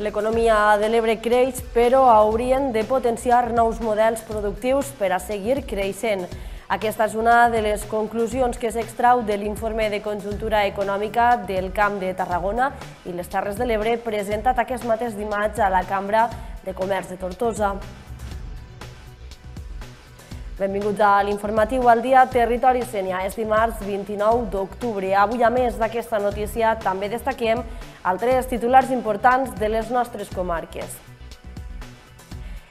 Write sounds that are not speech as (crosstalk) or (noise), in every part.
L'economia de l'Ebre creix, però haurien de potenciar nous models productius per a seguir creixent. Aquesta és una de les conclusions que s'extrau de l'informe de conjuntura econòmica del Camp de Tarragona i les Terres de l'Ebre presentat aquest mateix dimarts a la Cambra de Comerç de Tortosa. Benvinguts a l'informatiu al dia Territori Sènia. És dimarts 29 d'octubre. Avui, a més d'aquesta notícia, també destaquem altres titulars importants de les nostres comarques.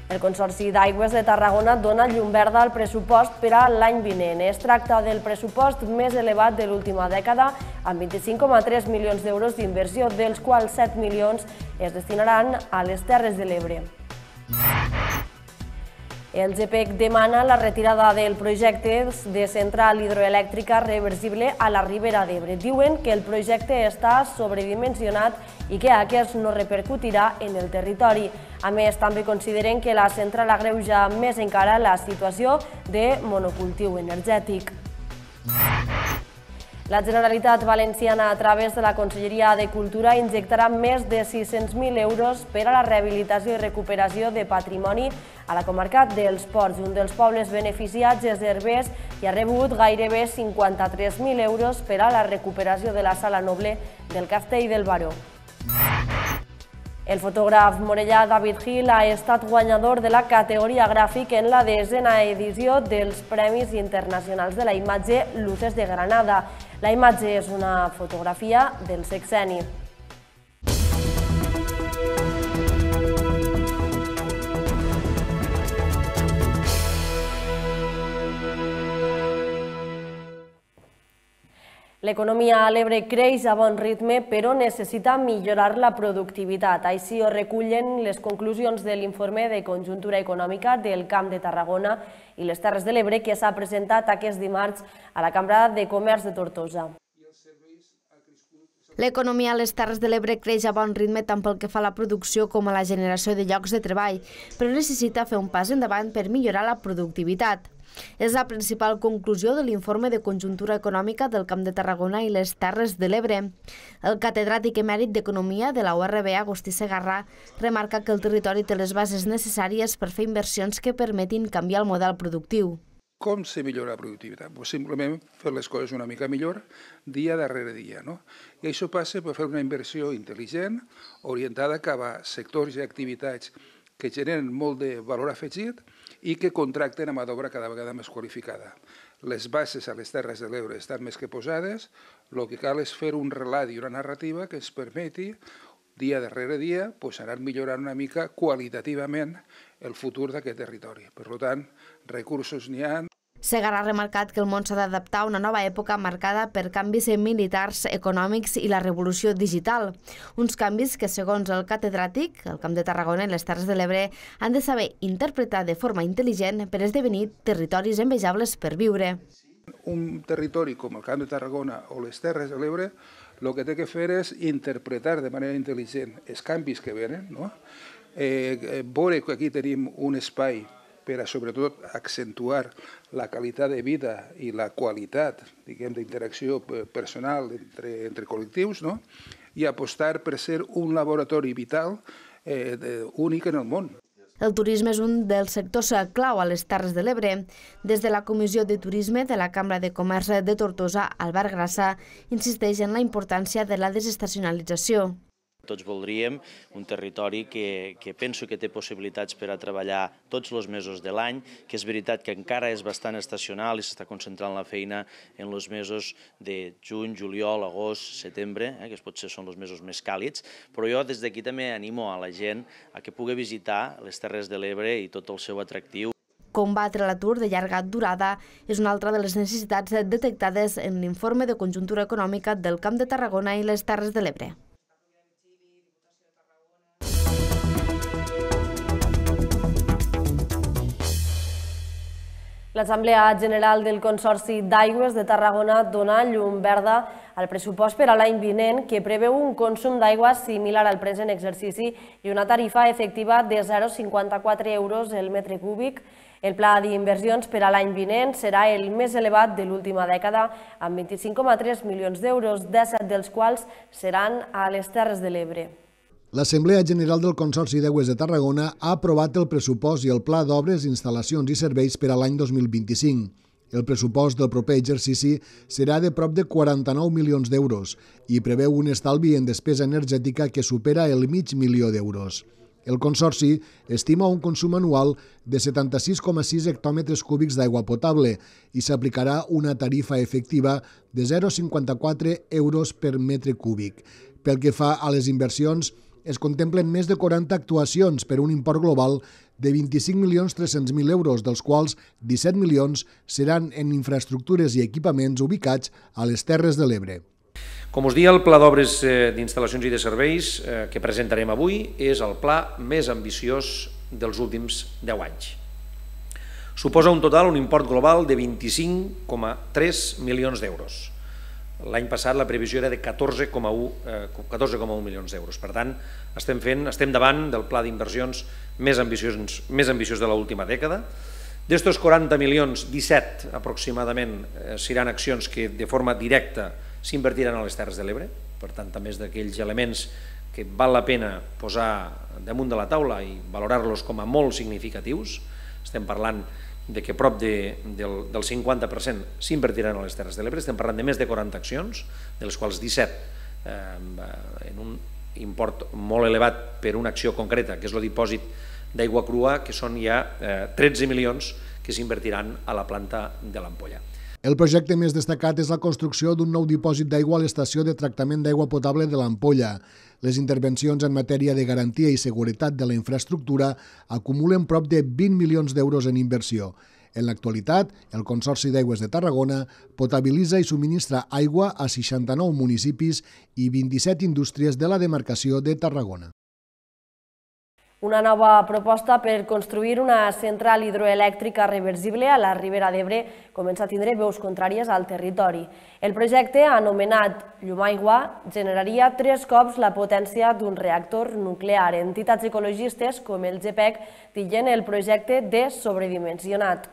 El Consorci d'Aigües de Tarragona dona llum verda al pressupost per a l'any vinent. Es tracta del pressupost més elevat de l'última dècada, amb 25,3 milions d'euros d'inversió, dels quals 7 milions es destinaran a les Terres de l'Ebre. El GPEC demana la retirada del projecte de central hidroelèctrica reversible a la Ribera d'Ebre. Diuen que el projecte està sobredimensionat i que aquest no repercutirà en el territori. A més, també consideren que la central agreuja més encara la situació de monocultiu energètic. La Generalitat Valenciana, a través de la Conselleria de Cultura, injectarà més de 600.000 euros per a la rehabilitació i recuperació de patrimoni a la comarca dels Ports. Un dels pobles beneficiats és Herbès i ha rebut gairebé 53.000 euros per a la recuperació de la Sala Noble del Castell del Baró. El fotògraf morellà David Gil ha estat guanyador de la categoria gràfic en la desena edició dels Premis Internacionals de la Imatge Luces de Granada. La imatge és una fotografia del sexeni. L'economia a l'Ebre creix a bon ritme, però necessita millorar la productivitat. Així ho recullen les conclusions de l'informe de conjuntura econòmica del Camp de Tarragona i les Terres de l'Ebre que s'ha presentat aquest dimarts a la Cambra de Comerç de Tortosa. L'economia a les Terres de l'Ebre creix a bon ritme tant pel que fa a la producció com a la generació de llocs de treball, però necessita fer un pas endavant per millorar la productivitat. És la principal conclusió de l'informe de conjuntura econòmica del Camp de Tarragona i les Terres de l'Ebre. El catedràtic emèrit d'Economia de la URB, Agustí Segarra, remarca que el territori té les bases necessàries per fer inversions que permetin canviar el model productiu. Com se millora la productivitat? Pues simplement fer les coses una mica millor dia darrere dia. No? I això passa per fer una inversió intel·ligent, orientada cap a sectors i activitats que generen molt de valor afegit, i que contracten a mà d'obra cada vegada més qualificada. Les bases a les Terres de l'Ebre estan més que posades, el que cal és fer un relat i una narrativa que ens permeti dia darrere dia pues, anar millorant una mica qualitativament el futur d'aquest territori. Per tant, recursos n'hi ha, Segarra ha remarcat que el món s'ha d'adaptar a una nova època marcada per canvis militars, econòmics i la revolució digital. Uns canvis que, segons el catedràtic, el Camp de Tarragona i les Terres de l'Ebre han de saber interpretar de forma intel·ligent per esdevenir territoris envejables per viure. Un territori com el Camp de Tarragona o les Terres de l'Ebre el que té que fer és interpretar de manera intel·ligent els canvis que venen, no? eh, eh veure que aquí tenim un espai per a, sobretot, accentuar la qualitat de vida i la qualitat, diguem, d'interacció eh, personal entre, entre col·lectius, no? i apostar per ser un laboratori vital eh, de, únic en el món. El turisme és un dels sectors clau a les Terres de l'Ebre. Des de la Comissió de Turisme de la Cambra de Comerç de Tortosa, Albert Grassa insisteix en la importància de la desestacionalització tots voldríem, un territori que, que penso que té possibilitats per a treballar tots els mesos de l'any, que és veritat que encara és bastant estacional i s'està concentrant la feina en els mesos de juny, juliol, agost, setembre, eh, que potser són els mesos més càlids, però jo des d'aquí també animo a la gent a que pugui visitar les Terres de l'Ebre i tot el seu atractiu. Combatre l'atur de llarga durada és una altra de les necessitats detectades en l'informe de conjuntura econòmica del Camp de Tarragona i les Terres de l'Ebre. L'Assemblea General del Consorci d'Aigües de Tarragona dona llum verda al pressupost per a l'any vinent que preveu un consum d'aigua similar al present exercici i una tarifa efectiva de 0,54 euros el metre cúbic. El pla d'inversions per a l'any vinent serà el més elevat de l'última dècada, amb 25,3 milions d'euros, 17 dels quals seran a les Terres de l'Ebre. L'Assemblea General del Consorci d'Aigües de Tarragona ha aprovat el pressupost i el Pla d'Obres, Instal·lacions i Serveis per a l'any 2025. El pressupost del proper exercici serà de prop de 49 milions d'euros i preveu un estalvi en despesa energètica que supera el mig milió d'euros. El Consorci estima un consum anual de 76,6 hectòmetres cúbics d'aigua potable i s'aplicarà una tarifa efectiva de 0,54 euros per metre cúbic. Pel que fa a les inversions, es contemplen més de 40 actuacions per un import global de 25.300.000 euros, dels quals 17 milions seran en infraestructures i equipaments ubicats a les Terres de l'Ebre. Com us deia, el Pla d'Obres eh, d'Instal·lacions i de Serveis eh, que presentarem avui és el pla més ambiciós dels últims 10 anys. Suposa un total, un import global de 25,3 milions d'euros L'any passat la previsió era de 14,1 eh, 14 milions d'euros. Per tant, estem, fent, estem davant del pla d'inversions més, ambiciós, més ambiciós de l'última dècada. D'estos 40 milions, 17 aproximadament eh, seran accions que de forma directa s'invertiran a les Terres de l'Ebre. Per tant, també és d'aquells elements que val la pena posar damunt de la taula i valorar-los com a molt significatius. Estem parlant de de que prop de, del, del 50% s'invertiran a les Terres de l'Ebre, estem parlant de més de 40 accions, de les quals 17 eh, en un import molt elevat per una acció concreta, que és el dipòsit d'aigua crua, que són ja eh, 13 milions que s'invertiran a la planta de l'Ampolla. El projecte més destacat és la construcció d'un nou dipòsit d'aigua a l'estació de tractament d'aigua potable de l'Ampolla. Les intervencions en matèria de garantia i seguretat de la infraestructura acumulen prop de 20 milions d'euros en inversió. En l'actualitat, el Consorci d'Aigües de Tarragona potabilitza i subministra aigua a 69 municipis i 27 indústries de la demarcació de Tarragona. Una nova proposta per construir una central hidroelèctrica reversible a la Ribera d'Ebre comença a tindre veus contràries al territori. El projecte, anomenat Llumaigua, generaria tres cops la potència d'un reactor nuclear. Entitats ecologistes com el GPEC diuen el projecte de sobredimensionat.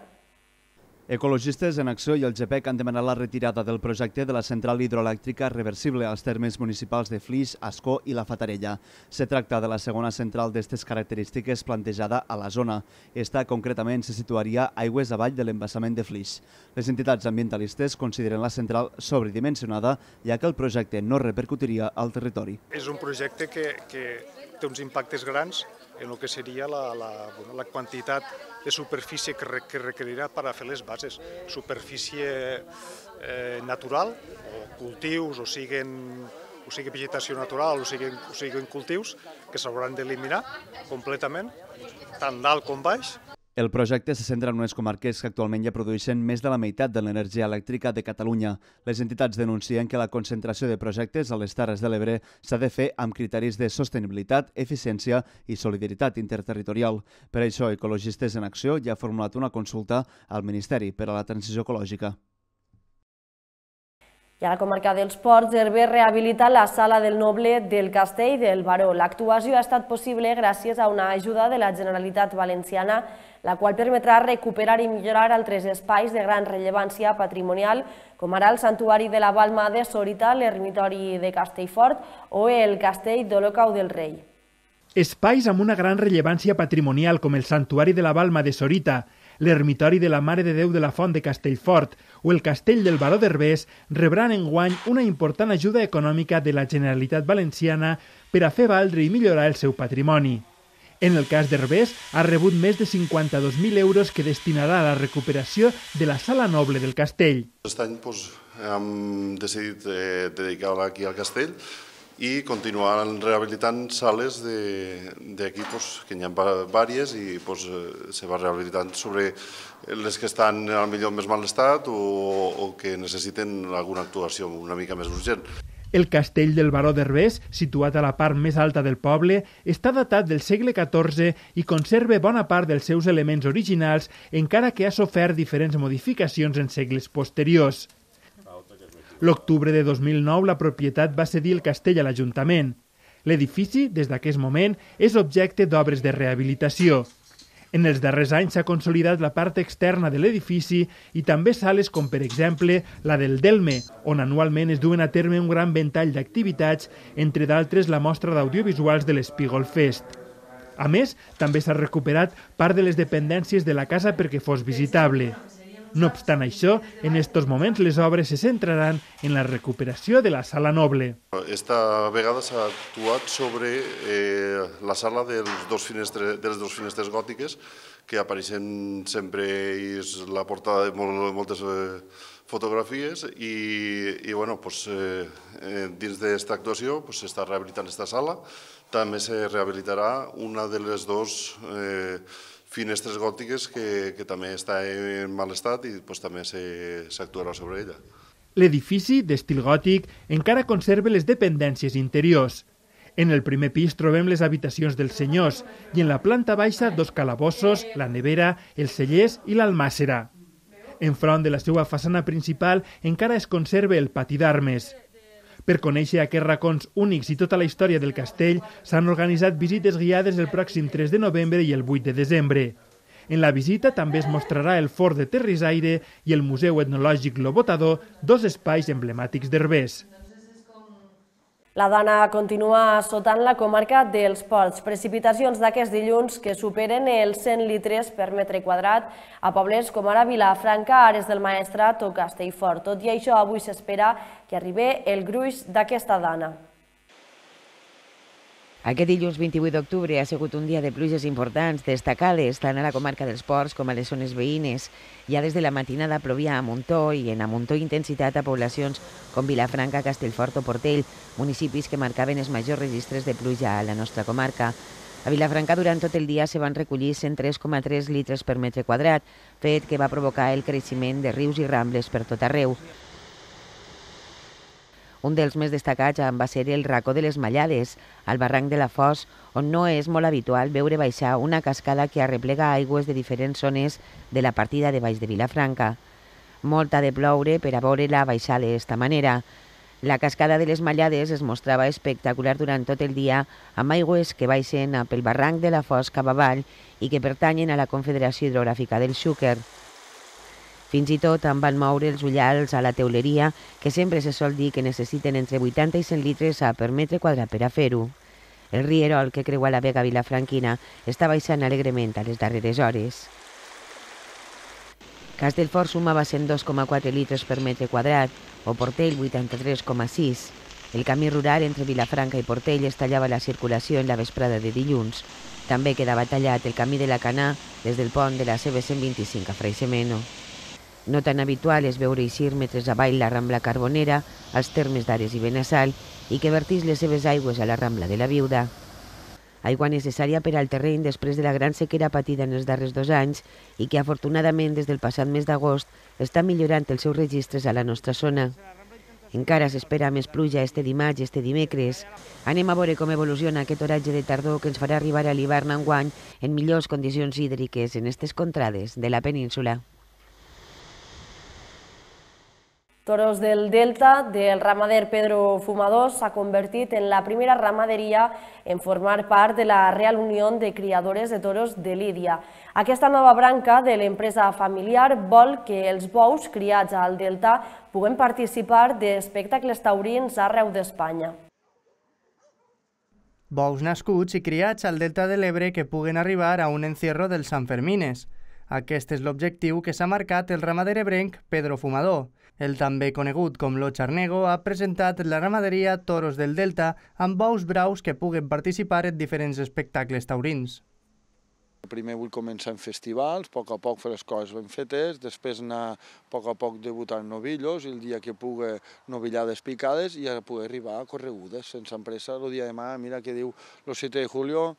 Ecologistes en Acció i el GPEC han demanat la retirada del projecte de la central hidroelèctrica reversible als termes municipals de Flix, Ascó i la Fatarella. Se tracta de la segona central d'aquestes característiques plantejada a la zona. Esta, concretament, se situaria aigües avall de l'embassament de Flix. Les entitats ambientalistes consideren la central sobredimensionada, ja que el projecte no repercutiria al territori. És un projecte que, que té uns impactes grans en lo que seria la, la, bueno, la quantitat de superfície que, re, que, per a fer les bases. Superfície eh, natural, o cultius, o siguen o sigui vegetació natural o siguin, o siguin cultius que s'hauran d'eliminar completament, tant dalt com baix, el projecte se centra en unes comarques que actualment ja produeixen més de la meitat de l'energia elèctrica de Catalunya. Les entitats denuncien que la concentració de projectes a les Terres de l'Ebre s'ha de fer amb criteris de sostenibilitat, eficiència i solidaritat interterritorial. Per això, Ecologistes en Acció ja ha formulat una consulta al Ministeri per a la Transició Ecològica. I a la comarca dels Ports, Herbé rehabilita la sala del Noble del Castell del Baró. L'actuació ha estat possible gràcies a una ajuda de la Generalitat Valenciana, la qual permetrà recuperar i millorar altres espais de gran rellevància patrimonial, com ara el Santuari de la Balma de Sorita, l'Ermitori de Castellfort o el Castell d'Olocau del Rei. Espais amb una gran rellevància patrimonial, com el Santuari de la Balma de Sorita, l'Ermitori de la Mare de Déu de la Font de Castellfort o el Castell del Baró d'Herbès rebran enguany una important ajuda econòmica de la Generalitat Valenciana per a fer valdre i millorar el seu patrimoni. En el cas d'Herbès, ha rebut més de 52.000 euros que destinarà a la recuperació de la sala noble del castell. Aquest any doncs, hem decidit eh, dedicar-la aquí al castell i continuaran rehabilitant sales d'aquí, pues, que n'hi ha diverses, i pues, eh, se va rehabilitant sobre les que estan al millor més mal estat o, o que necessiten alguna actuació una mica més urgent. El castell del Baró d'Herbès, situat a la part més alta del poble, està datat del segle XIV i conserva bona part dels seus elements originals, encara que ha sofert diferents modificacions en segles posteriors. L'octubre de 2009 la propietat va cedir el castell a l'Ajuntament. L'edifici, des d'aquest moment, és objecte d'obres de rehabilitació. En els darrers anys s'ha consolidat la part externa de l'edifici i també sales com, per exemple, la del Delme, on anualment es duen a terme un gran ventall d'activitats, entre d'altres la mostra d'audiovisuals de l'Espígol Fest. A més, també s'ha recuperat part de les dependències de la casa perquè fos visitable. No obstant això, en estos moments les obres se centraran en la recuperació de la sala noble. Esta vegada s'ha actuat sobre eh, la sala dels dos finestres, de les dues finestres gòtiques que apareixen sempre i és la portada de moltes eh, fotografies i, i bueno, pues, eh, eh dins d'esta actuació s'està pues, rehabilitant aquesta sala. També se rehabilitarà una de les dues eh, finestres gòtiques que, que també està en mal estat i pues, també s'actuarà sobre ella. L'edifici, d'estil gòtic, encara conserva les dependències interiors. En el primer pis trobem les habitacions dels senyors i en la planta baixa dos calabossos, la nevera, els cellers i l'almàssera. Enfront de la seva façana principal encara es conserva el pati d'armes. Per conèixer aquests racons únics i tota la història del castell, s'han organitzat visites guiades el pròxim 3 de novembre i el 8 de desembre. En la visita també es mostrarà el Fort de Terrisaire i el Museu Etnològic Lobotador, dos espais emblemàtics d'Herbès. La dana continua sotant la comarca dels ports. Precipitacions d'aquest dilluns que superen els 100 litres per metre quadrat a pobles com ara Vilafranca, Ares del Maestrat o Castellfort. Tot i això, avui s'espera que arribi el gruix d'aquesta dana. Aquest dilluns 28 d'octubre ha sigut un dia de pluges importants, destacades tant a la comarca dels Ports com a les zones veïnes. Ja des de la matinada plovia a Montó i en a Montó intensitat a poblacions com Vilafranca, Castellfort o Portell, municipis que marcaven els majors registres de pluja a la nostra comarca. A Vilafranca durant tot el dia se van recollir 103,3 litres per metre quadrat, fet que va provocar el creixement de rius i rambles per tot arreu. Un dels més destacats en va ser el racó de les Mallades, al barranc de la Fos, on no és molt habitual veure baixar una cascada que arreplega aigües de diferents zones de la partida de Baix de Vilafranca. Molta de ploure per a veure-la baixar d'esta manera. La cascada de les Mallades es mostrava espectacular durant tot el dia amb aigües que baixen pel barranc de la Fos cap avall i que pertanyen a la Confederació Hidrogràfica del Xúquer. Fins i tot em van moure els ullals a la teuleria, que sempre se sol dir que necessiten entre 80 i 100 litres per metre quadrat per a fer-ho. El rierol que creua la vega vilafranquina està baixant alegrement a les darreres hores. Castelfort sumava 102,4 litres per metre quadrat, o Portell 83,6. El camí rural entre Vilafranca i Portell es tallava la circulació en la vesprada de dilluns. També quedava tallat el camí de la Canà des del pont de la CB125 a Freixemeno. No tan habitual és veure eixir metres avall la Rambla Carbonera, als termes d'Ares i Benassal, i que vertís les seves aigües a la Rambla de la Viuda. Aigua necessària per al terreny després de la gran sequera patida en els darrers dos anys i que, afortunadament, des del passat mes d'agost, està millorant els seus registres a la nostra zona. Encara s'espera més pluja este dimarts i este dimecres. Anem a veure com evoluciona aquest oratge de tardor que ens farà arribar a l'hivern enguany en millors condicions hídriques en aquestes contrades de la península. Toros del Delta del ramader Pedro Fumador s'ha convertit en la primera ramaderia en formar part de la Real Unió de Criadores de Toros de Lídia. Aquesta nova branca de l'empresa familiar vol que els bous criats al Delta puguen participar d'espectacles taurins arreu d'Espanya. Bous nascuts i criats al Delta de l'Ebre que puguen arribar a un encierro dels Sanfermines. Aquest és l'objectiu que s'ha marcat el ramader ebrenc Pedro Fumador, el també conegut com lo Charnego ha presentat la ramaderia Toros del Delta amb bous braus que puguen participar en diferents espectacles taurins. Primer vull començar en festivals, a poc a poc fer les coses ben fetes, després anar a poc a poc debutant novillos, i el dia que pugui novillades picades i a poder arribar a corregudes sense empresa. El dia de demà, mira què diu el 7 de juliol,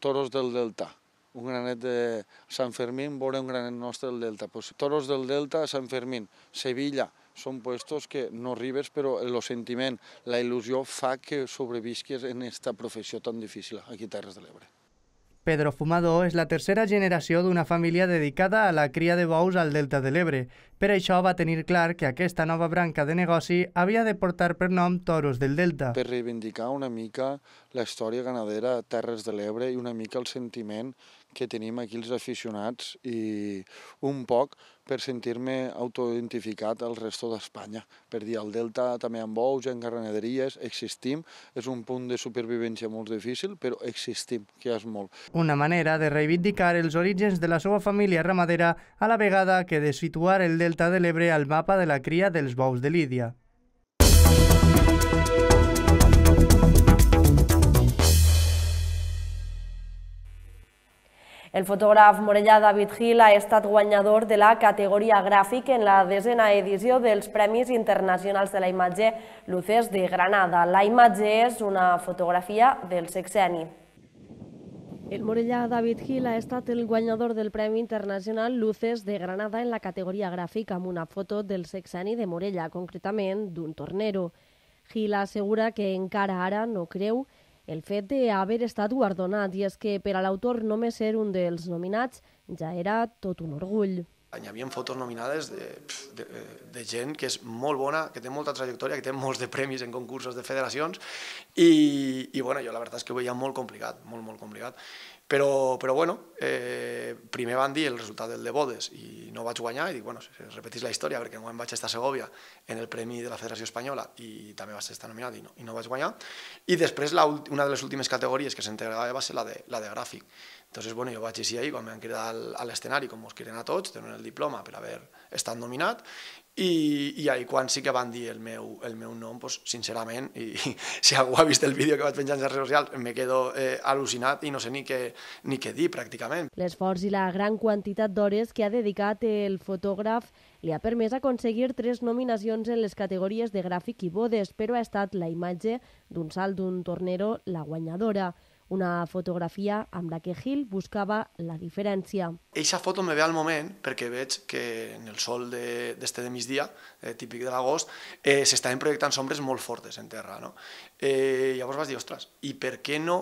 toros del Delta un granet de Sant Fermín, vora un granet nostre del Delta. Pues, toros del Delta, Sant Fermín, Sevilla, són puestos que no arribes, però el sentiment, la il·lusió fa que sobrevisquis en aquesta professió tan difícil aquí a Terres de l'Ebre. Pedro Fumado és la tercera generació d'una família dedicada a la cria de bous al Delta de l'Ebre. Per això va tenir clar que aquesta nova branca de negoci havia de portar per nom toros del Delta. Per reivindicar una mica la història ganadera a Terres de l'Ebre i una mica el sentiment que tenim aquí els aficionats i un poc per sentir-me autoidentificat al resto d'Espanya. Per dir, al Delta també amb bous, en garraneries, existim. És un punt de supervivència molt difícil, però existim, que és molt. Una manera de reivindicar els orígens de la seva família ramadera a la vegada que de situar el Delta de l'Ebre al mapa de la cria dels bous de Lídia. El fotògraf morellà David Gil ha estat guanyador de la categoria gràfic en la desena edició dels Premis Internacionals de la Imatge Luces de Granada. La imatge és una fotografia del sexeni. El morellà David Gil ha estat el guanyador del Premi Internacional Luces de Granada en la categoria gràfica amb una foto del sexeni de Morella, concretament d'un tornero. Gil assegura que encara ara no creu que el fet d'haver estat guardonat i és que per a l'autor només ser un dels nominats ja era tot un orgull hi havia fotos nominades de, de, de gent que és molt bona, que té molta trajectòria, que té molts de premis en concursos de federacions i, i bueno, jo la veritat és que ho veia molt complicat, molt, molt complicat. Però, però bueno, eh, primer van dir el resultat del de bodes i no vaig guanyar i dic, bueno, si repetís la història perquè en vaig estar a Segovia en el Premi de la Federació Espanyola i també vaig estar nominat i no, i no vaig guanyar. I després la, una de les últimes categories que s'entregava va ser la de, la de gràfic Entonces, bueno, jo vaig dir ahir quan m'han cridat a l'escenari, com us criden a tots, tenen el diploma per haver estat nominat, i, i ahir quan sí que van dir el meu, el meu nom, pues, sincerament, i, i (laughs) si algú ha vist el vídeo que vaig penjar en les redes socials, me quedo eh, al·lucinat i no sé ni què, ni què dir, pràcticament. L'esforç i la gran quantitat d'hores que ha dedicat el fotògraf li ha permès aconseguir tres nominacions en les categories de gràfic i bodes, però ha estat la imatge d'un salt d'un tornero la guanyadora una fotografia amb la que Hill buscava la diferència. Eixa foto me ve al moment perquè veig que en el sol d'este de, de migdia, eh, típic de l'agost, eh, s'estaven projectant sombres molt fortes en terra. No? Eh, llavors vas dir, ostres, i per què no,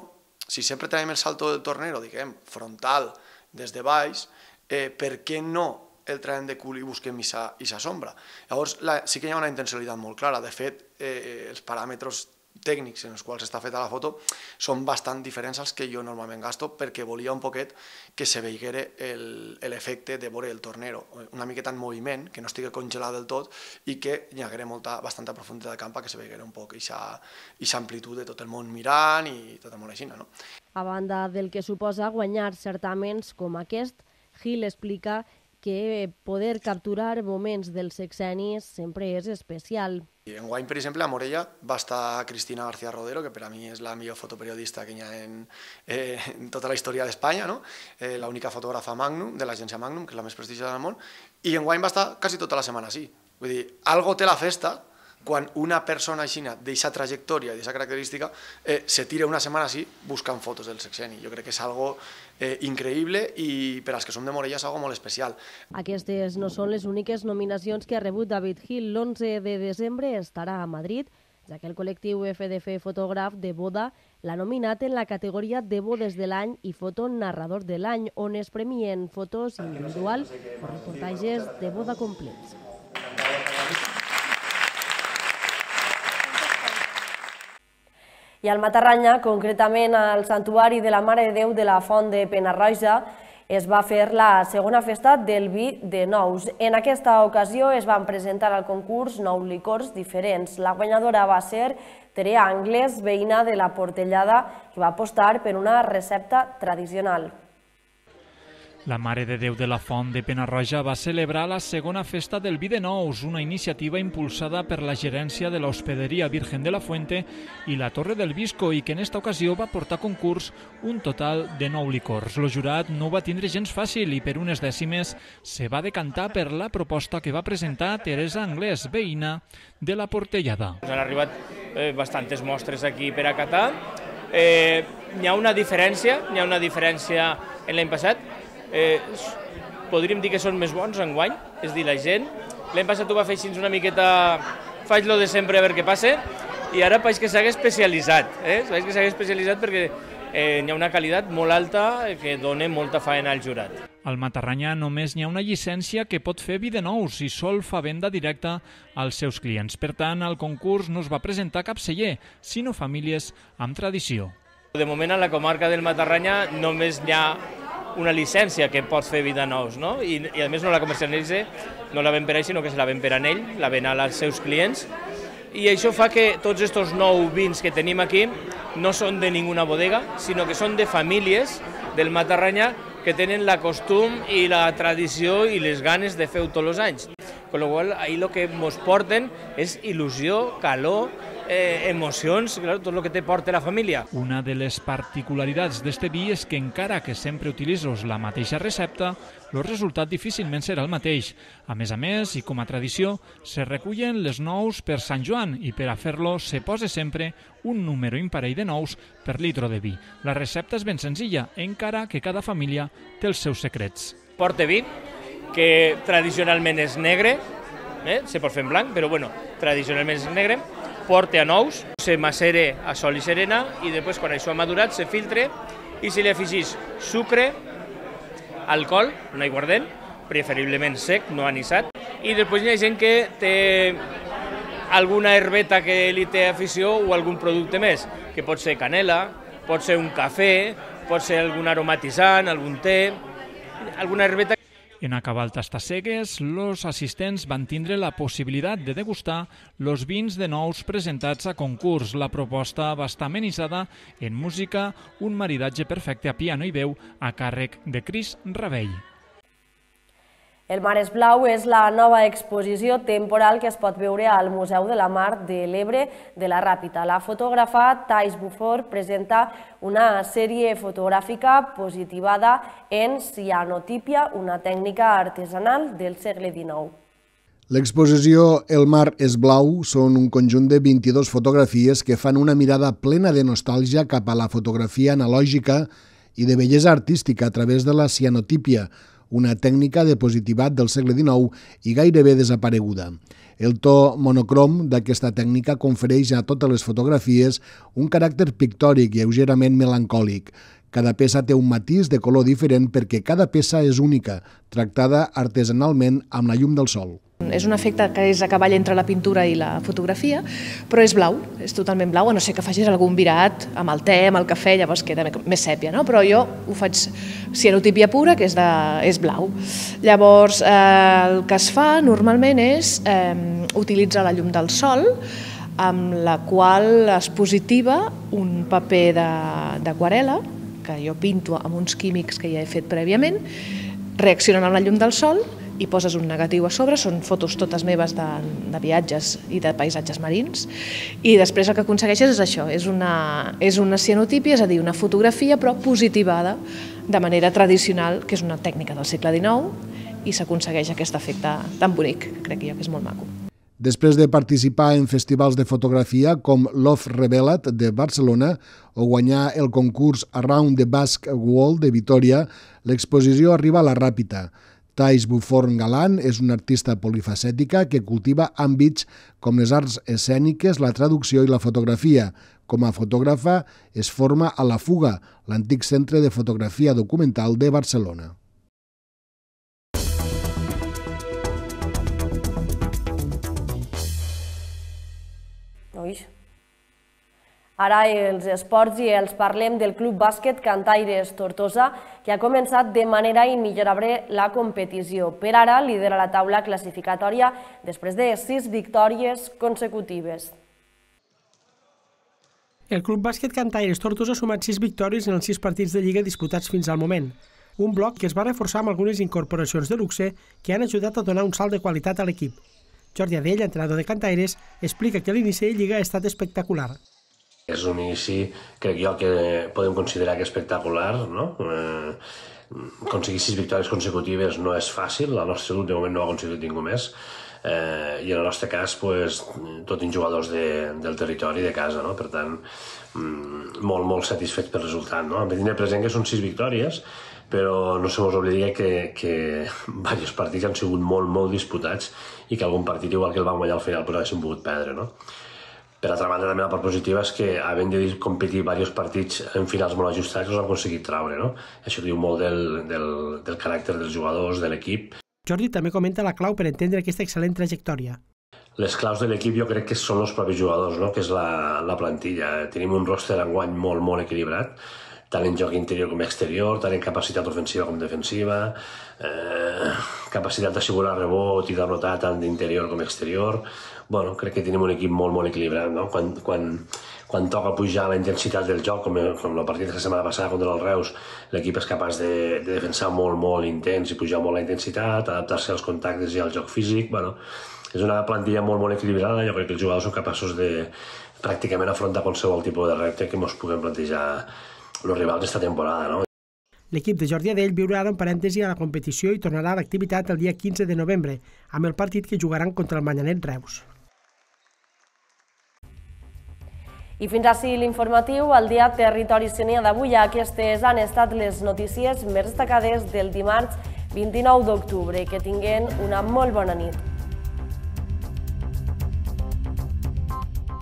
si sempre traiem el salto del tornero, diguem, frontal, des de baix, eh, per què no el traiem de cul i busquem aquesta sombra? Llavors la, sí que hi ha una intencionalitat molt clara, de fet, eh, eh els paràmetres tècnics en els quals està feta la foto són bastant diferents als que jo normalment gasto perquè volia un poquet que se veiguera l'efecte de veure el tornero, una miqueta en moviment, que no estigui congelat del tot i que hi haguera molta, bastanta profunditat de camp que se veiguera un poc i aquesta amplitud de tot el món mirant i tot el món així. No? A banda del que suposa guanyar certaments com aquest, Gil explica que poder capturar moments del sexeni sempre és especial. I guany, per exemple, a Morella va estar Cristina García Rodero, que per a mi és la millor fotoperiodista que hi ha en, eh, en tota la història d'Espanya, no? eh, l'única fotògrafa Magnum, de l'agència Magnum, que és la més prestigiosa del món, i guany va estar quasi tota la setmana, sí. Vull dir, algo té la festa, quan una persona així d'aquesta trajectòria i d'aquesta característica eh, se tira una setmana així buscant fotos del sexeni. Jo crec que és algo eh, increïble i per als que som de Morella és algo molt especial. Aquestes no són les úniques nominacions que ha rebut David Hill. L'11 de desembre estarà a Madrid ja que el col·lectiu FDF Fotògraf de Boda l'ha nominat en la categoria de Bodes de l'any i Foto Narrador de l'any, on es premien fotos individuals o reportatges de boda complets. i al Matarranya, concretament al Santuari de la Mare de Déu de la Font de Penarroja, es va fer la segona festa del vi de nous. En aquesta ocasió es van presentar al concurs nou licors diferents. La guanyadora va ser Terea Angles, veïna de la Portellada, que va apostar per una recepta tradicional. La Mare de Déu de la Font de Penarroja va celebrar la segona festa del Vi de Nous, una iniciativa impulsada per la gerència de l'Hospederia Virgen de la Fuente i la Torre del Visco i que en esta ocasió va portar a concurs un total de nou licors. El jurat no va tindre gens fàcil i per unes dècimes se va decantar per la proposta que va presentar Teresa Anglès, veïna de la Portellada. Han arribat eh, bastantes mostres aquí per a Catà. Eh, hi ha una diferència, hi ha una diferència en l'any passat, eh, podríem dir que són més bons en guany, és dir, la gent. L'hem passat ho va fer així una miqueta, faig lo de sempre a veure què passa, i ara veig que s'ha especialitzat, eh? veig que s'ha especialitzat perquè eh, hi ha una qualitat molt alta que dona molta faena al jurat. Al Matarranya només n'hi ha una llicència que pot fer nous i sol fa venda directa als seus clients. Per tant, al concurs no es va presentar cap celler, sinó famílies amb tradició. De moment a la comarca del Matarranya només n'hi ha una llicència que pots fer vida nous, no? I, i a més no la comercialitza, no la ven per ell, sinó que se la ven per a ell, la ven als seus clients, i això fa que tots aquests nou vins que tenim aquí no són de ninguna bodega, sinó que són de famílies del Matarranya que tenen la costum i la tradició i les ganes de fer-ho tots els anys. Con lo qual, ahí lo que ens porten és il·lusió, calor, eh, emocions, claro, tot el que te porta la família. Una de les particularitats d'este vi és que encara que sempre utilitzes la mateixa recepta, el resultat difícilment serà el mateix. A més a més, i com a tradició, se recullen les nous per Sant Joan i per a fer-lo se posa sempre un número imparell de nous per litro de vi. La recepta és ben senzilla, encara que cada família té els seus secrets. Porta vi, que tradicionalment és negre, eh? se pot fer en blanc, però bueno, tradicionalment és negre, porte a nous, se macera a sol i serena i després quan això ha madurat se filtre i si li afegís sucre, alcohol, un aiguardent, preferiblement sec, no anisat, i després hi ha gent que té alguna herbeta que li té afició o algun producte més, que pot ser canela, pot ser un cafè, pot ser algun aromatitzant, algun té, alguna herbeta en acabar el cegues, els assistents van tindre la possibilitat de degustar los vins de nous presentats a concurs. La proposta va estar amenitzada en música, un maridatge perfecte a piano i veu a càrrec de Cris Ravell. El Mar és Blau és la nova exposició temporal que es pot veure al Museu de la Mar de l'Ebre de la Ràpita. La fotògrafa Thais Bufor presenta una sèrie fotogràfica positivada en cianotípia, una tècnica artesanal del segle XIX. L'exposició El mar és blau són un conjunt de 22 fotografies que fan una mirada plena de nostàlgia cap a la fotografia analògica i de bellesa artística a través de la cianotípia, una tècnica de positivat del segle XIX i gairebé desapareguda. El to monocrom d'aquesta tècnica confereix a totes les fotografies un caràcter pictòric i lleugerament melancòlic. Cada peça té un matís de color diferent perquè cada peça és única, tractada artesanalment amb la llum del sol. És un efecte que és a cavall entre la pintura i la fotografia, però és blau, és totalment blau, a no sé que facis algun virat amb el te, amb el cafè, llavors queda més sèpia, no? però jo ho faig cianotípia pura, que és, de, és blau. Llavors, eh, el que es fa normalment és eh, utilitzar la llum del sol, amb la qual es positiva un paper d'aquarela, que jo pinto amb uns químics que ja he fet prèviament, reaccionen amb la llum del sol i poses un negatiu a sobre, són fotos totes meves de, de viatges i de paisatges marins, i després el que aconsegueixes és això, és una, és una cianotípia, és a dir, una fotografia però positivada de manera tradicional, que és una tècnica del segle XIX, i s'aconsegueix aquest efecte tan bonic, que crec jo que és molt maco. Després de participar en festivals de fotografia com Love Revelat de Barcelona o guanyar el concurs Around the Basque Wall de Vitoria, l'exposició arriba a la Ràpita. Thais Buforn Galan és una artista polifacètica que cultiva àmbits com les arts escèniques, la traducció i la fotografia. Com a fotògrafa es forma a La Fuga, l'antic centre de fotografia documental de Barcelona. fluix. Ara els esports i els parlem del Club Bàsquet Cantaires Tortosa, que ha començat de manera immillorable la competició. Per ara lidera la taula classificatòria després de sis victòries consecutives. El Club Bàsquet Cantaires Tortosa ha sumat sis victòries en els sis partits de Lliga disputats fins al moment. Un bloc que es va reforçar amb algunes incorporacions de luxe que han ajudat a donar un salt de qualitat a l'equip. Jordi Adell, entrenador de Cantaires, explica que l'inici de Lliga ha estat espectacular. És un inici, crec jo, que podem considerar que espectacular, no? Eh, aconseguir sis victòries consecutives no és fàcil, la nostra salut de moment no ha aconseguit ningú més, eh, i en el nostre cas, pues, tot en jugadors de, del territori de casa, no? per tant, mm, molt, molt satisfets pel resultat. No? tenir present que són sis victòries, però no se mos oblidi eh, que, que diversos partits han sigut molt, molt disputats i que algun partit, igual que el van guanyar al final, però haguéssim pogut perdre, no? Per altra banda, també la part positiva és que, havent de competir diversos partits en finals molt ajustats, els han aconseguit traure, no? Això diu molt del, del, del caràcter dels jugadors, de l'equip. Jordi també comenta la clau per entendre aquesta excel·lent trajectòria. Les claus de l'equip jo crec que són els propis jugadors, no? que és la, la plantilla. Tenim un roster enguany molt, molt equilibrat, tant en joc interior com exterior, tant en capacitat ofensiva com defensiva, eh, capacitat d'assegurar rebot i de rotar tant d'interior com exterior. Bueno, crec que tenim un equip molt, molt equilibrat. No? Quan, quan, quan toca pujar la intensitat del joc, com, com la partida de la setmana passada contra el Reus, l'equip és capaç de, de defensar molt, molt intens i pujar molt la intensitat, adaptar-se als contactes i al joc físic. Bueno, és una plantilla molt, molt equilibrada. Jo crec que els jugadors són capaços de pràcticament afrontar qualsevol tipus de repte que ens puguem plantejar els rivals esta temporada, no? L'equip de Jordi Adell viurà ara un parèntesi a la competició i tornarà a l'activitat el dia 15 de novembre, amb el partit que jugaran contra el Manyanet Reus. I fins així l'informatiu, el dia Territori Senia d'avui. Aquestes han estat les notícies més destacades del dimarts 29 d'octubre. Que tinguin una molt bona nit.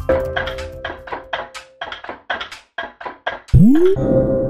Thank you. Mm-hmm.